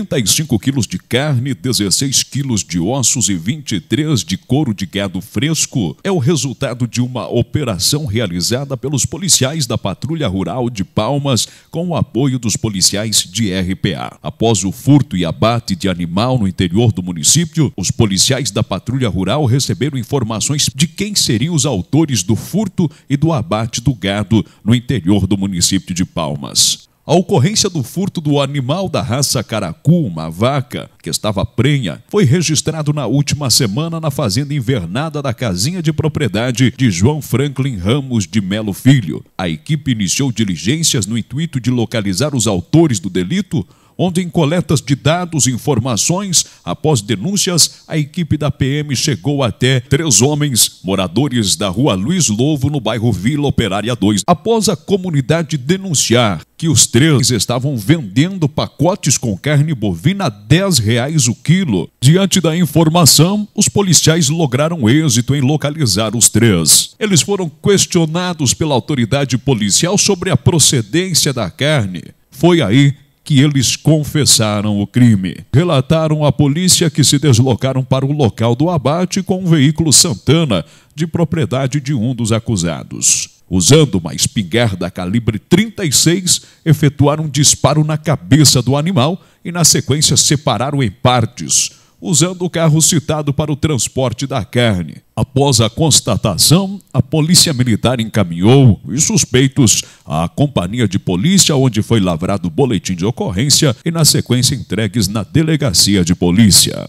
35 quilos de carne, 16 quilos de ossos e 23 de couro de gado fresco é o resultado de uma operação realizada pelos policiais da Patrulha Rural de Palmas com o apoio dos policiais de RPA. Após o furto e abate de animal no interior do município, os policiais da Patrulha Rural receberam informações de quem seriam os autores do furto e do abate do gado no interior do município de Palmas. A ocorrência do furto do animal da raça caracu, uma vaca, que estava prenha, foi registrado na última semana na fazenda invernada da casinha de propriedade de João Franklin Ramos de Melo Filho. A equipe iniciou diligências no intuito de localizar os autores do delito, onde, em coletas de dados e informações, após denúncias, a equipe da PM chegou até três homens moradores da rua Luiz Lovo, no bairro Vila Operária 2. Após a comunidade denunciar que os três estavam vendendo pacotes com carne bovina a 10 reais o quilo, diante da informação, os policiais lograram êxito em localizar os três. Eles foram questionados pela autoridade policial sobre a procedência da carne. Foi aí que eles confessaram o crime. Relataram à polícia que se deslocaram para o local do abate com um veículo Santana, de propriedade de um dos acusados. Usando uma espingarda calibre 36, efetuaram um disparo na cabeça do animal e, na sequência, separaram em partes usando o carro citado para o transporte da carne. Após a constatação, a polícia militar encaminhou os suspeitos à companhia de polícia, onde foi lavrado o boletim de ocorrência e, na sequência, entregues na delegacia de polícia.